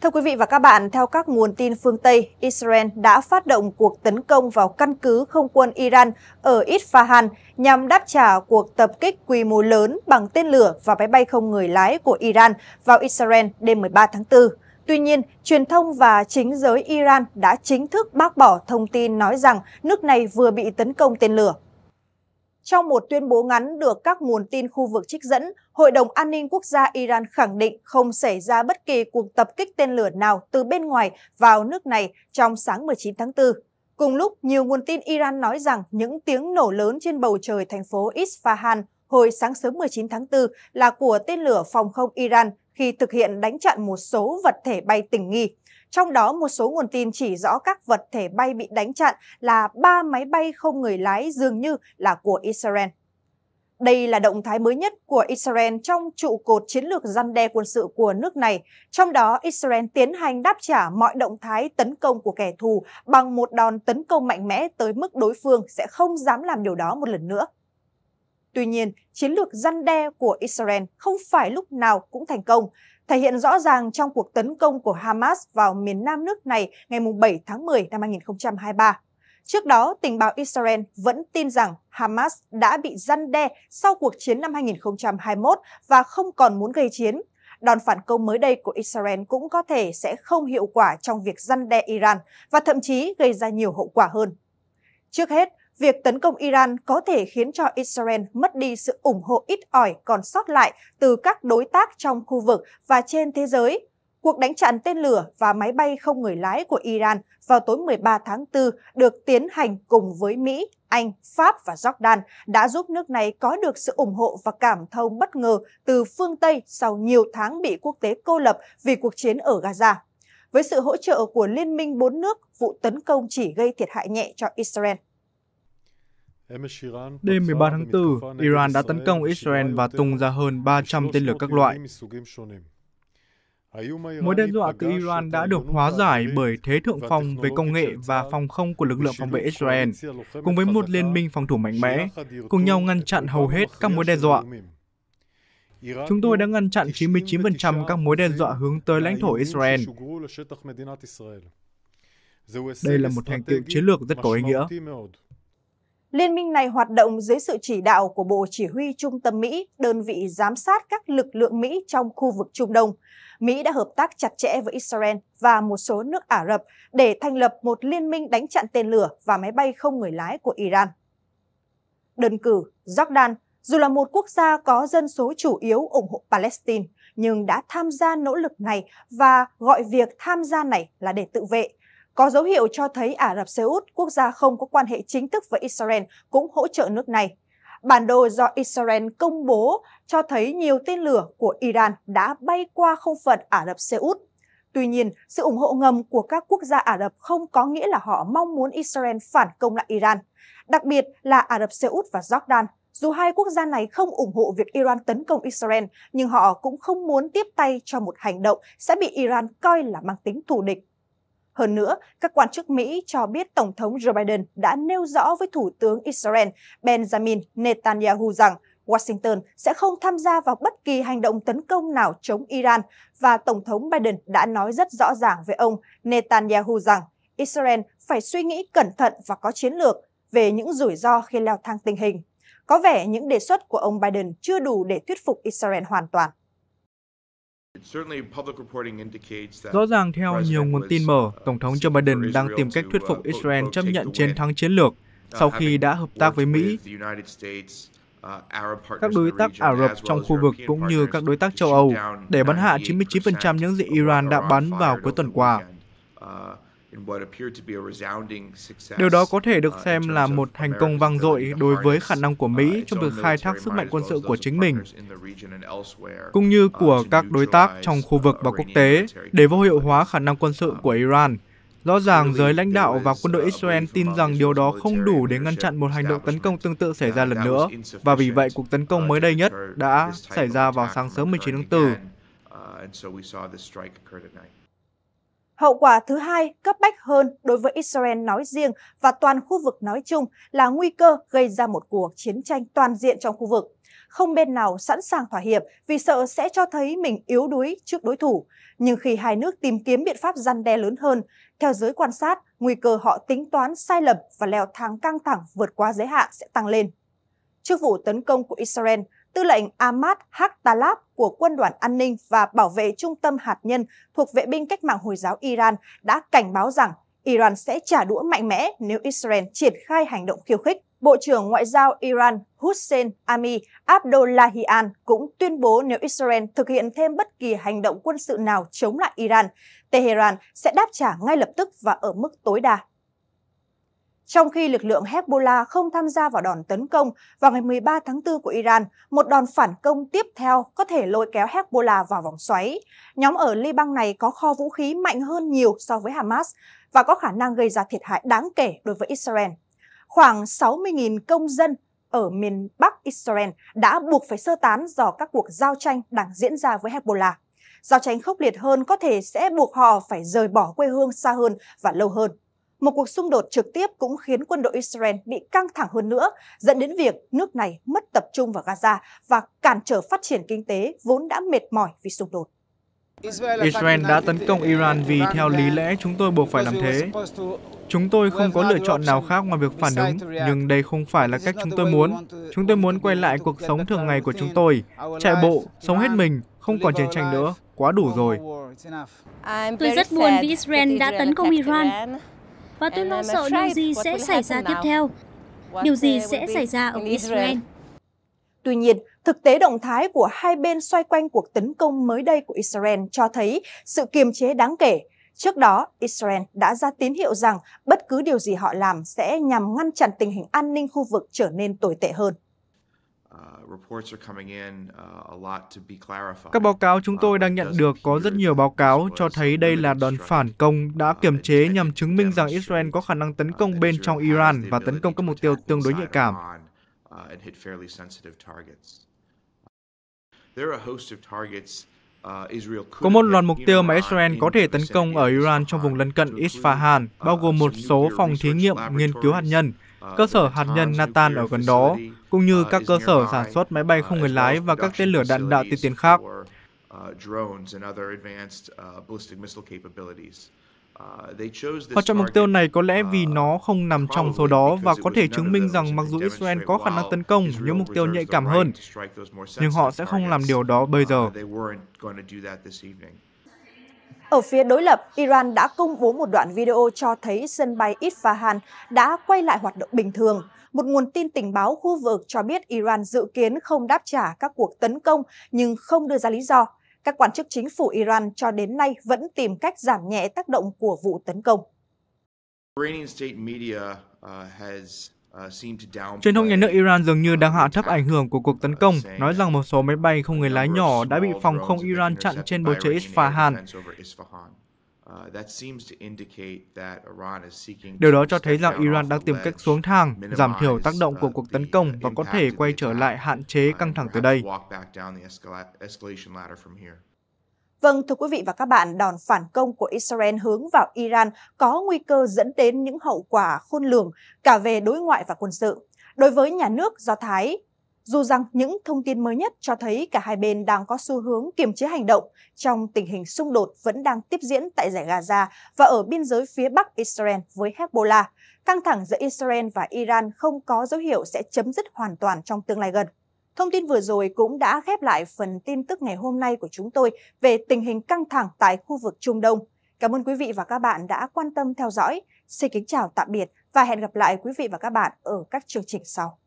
Thưa quý vị và các bạn, theo các nguồn tin phương Tây, Israel đã phát động cuộc tấn công vào căn cứ không quân Iran ở Isfahan nhằm đáp trả cuộc tập kích quy mô lớn bằng tên lửa và máy bay không người lái của Iran vào Israel đêm 13 tháng 4. Tuy nhiên, truyền thông và chính giới Iran đã chính thức bác bỏ thông tin nói rằng nước này vừa bị tấn công tên lửa. Trong một tuyên bố ngắn được các nguồn tin khu vực trích dẫn, Hội đồng An ninh Quốc gia Iran khẳng định không xảy ra bất kỳ cuộc tập kích tên lửa nào từ bên ngoài vào nước này trong sáng 19 tháng 4. Cùng lúc, nhiều nguồn tin Iran nói rằng những tiếng nổ lớn trên bầu trời thành phố Isfahan hồi sáng sớm 19 tháng 4 là của tên lửa phòng không Iran khi thực hiện đánh chặn một số vật thể bay tình nghi. Trong đó, một số nguồn tin chỉ rõ các vật thể bay bị đánh chặn là ba máy bay không người lái dường như là của Israel. Đây là động thái mới nhất của Israel trong trụ cột chiến lược răn đe quân sự của nước này, trong đó Israel tiến hành đáp trả mọi động thái tấn công của kẻ thù bằng một đòn tấn công mạnh mẽ tới mức đối phương sẽ không dám làm điều đó một lần nữa. Tuy nhiên, chiến lược răn đe của Israel không phải lúc nào cũng thành công, thể hiện rõ ràng trong cuộc tấn công của Hamas vào miền nam nước này ngày 7 tháng 10 năm 2023. Trước đó, tình báo Israel vẫn tin rằng Hamas đã bị răn đe sau cuộc chiến năm 2021 và không còn muốn gây chiến. Đòn phản công mới đây của Israel cũng có thể sẽ không hiệu quả trong việc răn đe Iran và thậm chí gây ra nhiều hậu quả hơn. Trước hết, việc tấn công Iran có thể khiến cho Israel mất đi sự ủng hộ ít ỏi còn sót lại từ các đối tác trong khu vực và trên thế giới Cuộc đánh chặn tên lửa và máy bay không người lái của Iran vào tối 13 tháng 4 được tiến hành cùng với Mỹ, Anh, Pháp và Jordan đã giúp nước này có được sự ủng hộ và cảm thông bất ngờ từ phương Tây sau nhiều tháng bị quốc tế cô lập vì cuộc chiến ở Gaza. Với sự hỗ trợ của Liên minh bốn nước, vụ tấn công chỉ gây thiệt hại nhẹ cho Israel. Đêm 13 tháng 4, Iran đã tấn công Israel và tung ra hơn 300 tên lửa các loại. Mối đe dọa từ Iran đã được hóa giải bởi thế thượng phòng về công nghệ và phòng không của lực lượng phòng vệ Israel, cùng với một liên minh phòng thủ mạnh mẽ, cùng nhau ngăn chặn hầu hết các mối đe dọa. Chúng tôi đã ngăn chặn 99% các mối đe dọa hướng tới lãnh thổ Israel. Đây là một thành tựu chiến lược rất có ý nghĩa. Liên minh này hoạt động dưới sự chỉ đạo của Bộ Chỉ huy Trung tâm Mỹ, đơn vị giám sát các lực lượng Mỹ trong khu vực Trung Đông. Mỹ đã hợp tác chặt chẽ với Israel và một số nước Ả Rập để thành lập một liên minh đánh chặn tên lửa và máy bay không người lái của Iran. Đơn cử, Jordan, dù là một quốc gia có dân số chủ yếu ủng hộ Palestine, nhưng đã tham gia nỗ lực này và gọi việc tham gia này là để tự vệ – có dấu hiệu cho thấy Ả Rập Xê Út, quốc gia không có quan hệ chính thức với Israel, cũng hỗ trợ nước này. Bản đồ do Israel công bố cho thấy nhiều tên lửa của Iran đã bay qua không phận Ả Rập Xê Út. Tuy nhiên, sự ủng hộ ngầm của các quốc gia Ả Rập không có nghĩa là họ mong muốn Israel phản công lại Iran, đặc biệt là Ả Rập Xê Út và Jordan. Dù hai quốc gia này không ủng hộ việc Iran tấn công Israel, nhưng họ cũng không muốn tiếp tay cho một hành động sẽ bị Iran coi là mang tính thù địch. Hơn nữa, các quan chức Mỹ cho biết Tổng thống Joe Biden đã nêu rõ với Thủ tướng Israel Benjamin Netanyahu rằng Washington sẽ không tham gia vào bất kỳ hành động tấn công nào chống Iran và Tổng thống Biden đã nói rất rõ ràng với ông Netanyahu rằng Israel phải suy nghĩ cẩn thận và có chiến lược về những rủi ro khi leo thang tình hình. Có vẻ những đề xuất của ông Biden chưa đủ để thuyết phục Israel hoàn toàn. Rõ ràng theo nhiều nguồn tin mở, uh, Tổng thống Joe Biden đang tìm cách thuyết phục uh, Israel chấp nhận chiến thắng chiến lược uh, sau khi đã hợp tác với Mỹ. Các đối tác Ả Rập trong khu vực cũng như các đối tác châu Âu để bắn hạ 99% những gì Iran đã bắn vào cuối tuần qua. Điều đó có thể được uh, xem là một thành công vang dội đối với khả năng của Mỹ uh, trong việc khai thác sức mạnh quân sự của chính mình, cũng như uh, của các đối tác trong khu vực và quốc tế để vô hiệu hóa khả năng quân sự của Iran. Rõ ràng giới lãnh đạo và quân đội Israel tin rằng điều đó không đủ để ngăn chặn một hành động tấn công tương tự xảy ra lần nữa, và vì vậy cuộc tấn công mới đây nhất đã xảy ra vào sáng sớm 19 tháng 4. Hậu quả thứ hai cấp bách hơn đối với Israel nói riêng và toàn khu vực nói chung là nguy cơ gây ra một cuộc chiến tranh toàn diện trong khu vực. Không bên nào sẵn sàng thỏa hiệp vì sợ sẽ cho thấy mình yếu đuối trước đối thủ. Nhưng khi hai nước tìm kiếm biện pháp răn đe lớn hơn, theo giới quan sát, nguy cơ họ tính toán sai lầm và leo thang căng thẳng vượt qua giới hạn sẽ tăng lên. Trước vụ tấn công của Israel, tư lệnh Ahmad Haqtalab của Quân đoàn An ninh và Bảo vệ Trung tâm Hạt nhân thuộc Vệ binh Cách mạng Hồi giáo Iran đã cảnh báo rằng Iran sẽ trả đũa mạnh mẽ nếu Israel triển khai hành động khiêu khích. Bộ trưởng Ngoại giao Iran Hussein Ami Abdullahian cũng tuyên bố nếu Israel thực hiện thêm bất kỳ hành động quân sự nào chống lại Iran, Tehran sẽ đáp trả ngay lập tức và ở mức tối đa. Trong khi lực lượng Hezbollah không tham gia vào đòn tấn công vào ngày 13 tháng 4 của Iran, một đòn phản công tiếp theo có thể lôi kéo Hezbollah vào vòng xoáy. Nhóm ở Liban này có kho vũ khí mạnh hơn nhiều so với Hamas và có khả năng gây ra thiệt hại đáng kể đối với Israel. Khoảng 60.000 công dân ở miền Bắc Israel đã buộc phải sơ tán do các cuộc giao tranh đang diễn ra với Hezbollah. Giao tranh khốc liệt hơn có thể sẽ buộc họ phải rời bỏ quê hương xa hơn và lâu hơn một cuộc xung đột trực tiếp cũng khiến quân đội Israel bị căng thẳng hơn nữa, dẫn đến việc nước này mất tập trung vào Gaza và cản trở phát triển kinh tế vốn đã mệt mỏi vì xung đột. Israel đã tấn công Iran vì theo lý lẽ chúng tôi buộc phải làm thế. Chúng tôi không có lựa chọn nào khác ngoài việc phản ứng, nhưng đây không phải là cách chúng tôi muốn. Chúng tôi muốn quay lại cuộc sống thường ngày của chúng tôi, chạy bộ, sống hết mình, không còn chiến tranh nữa, quá đủ rồi. Tôi rất buồn vì Israel đã tấn công Iran. Và tôi lo sợ điều gì sẽ xảy ra tiếp theo. Điều gì sẽ xảy ra ở Israel? Tuy nhiên, thực tế động thái của hai bên xoay quanh cuộc tấn công mới đây của Israel cho thấy sự kiềm chế đáng kể. Trước đó, Israel đã ra tín hiệu rằng bất cứ điều gì họ làm sẽ nhằm ngăn chặn tình hình an ninh khu vực trở nên tồi tệ hơn. Uh, uh, các báo cáo chúng uh, tôi đang nhận được có rất nhiều báo cáo cho thấy đây là đòn phản công đã kiềm chế nhằm chứng minh rằng Israel có khả năng tấn công bên trong Iran và tấn công các mục tiêu tương đối nhạy cảm. Có một loạt mục tiêu mà Israel có thể tấn công ở Iran trong vùng lân cận Isfahan, bao gồm một số phòng thí nghiệm nghiên cứu hạt nhân, Cơ sở hạt nhân Natan ở gần đó, cũng như các cơ sở sản xuất máy bay không người lái và các tên lửa đạn đạo tiên tiến khác. Họ chọn mục tiêu này có lẽ vì nó không nằm trong số đó và có thể chứng minh rằng mặc dù Israel có khả năng tấn công những mục tiêu nhạy cảm hơn, nhưng họ sẽ không làm điều đó bây giờ. Ở phía đối lập, Iran đã công bố một đoạn video cho thấy sân bay Isfahan đã quay lại hoạt động bình thường. Một nguồn tin tình báo khu vực cho biết Iran dự kiến không đáp trả các cuộc tấn công nhưng không đưa ra lý do. Các quan chức chính phủ Iran cho đến nay vẫn tìm cách giảm nhẹ tác động của vụ tấn công. Iranian state media uh, has Ờ, Truyền thông nhà nước Iran dường như đang hạ thấp ảnh hưởng của cuộc tấn công, ờ, nói rằng một số máy bay không người lái nhỏ đã bị phòng không Iran chặn trên bầu trời Isfahan. Ờ, Điều đó cho thấy rằng Iran đang tìm cách xuống thang, giảm thiểu tác động của uh, cuộc tấn công và có thể quay trở lại hạn chế căng thẳng từ đây. Vâng, thưa quý vị và các bạn, đòn phản công của Israel hướng vào Iran có nguy cơ dẫn đến những hậu quả khôn lường cả về đối ngoại và quân sự. Đối với nhà nước Do Thái, dù rằng những thông tin mới nhất cho thấy cả hai bên đang có xu hướng kiềm chế hành động trong tình hình xung đột vẫn đang tiếp diễn tại giải Gaza và ở biên giới phía bắc Israel với Hezbollah, căng thẳng giữa Israel và Iran không có dấu hiệu sẽ chấm dứt hoàn toàn trong tương lai gần. Thông tin vừa rồi cũng đã khép lại phần tin tức ngày hôm nay của chúng tôi về tình hình căng thẳng tại khu vực Trung Đông. Cảm ơn quý vị và các bạn đã quan tâm theo dõi. Xin kính chào tạm biệt và hẹn gặp lại quý vị và các bạn ở các chương trình sau.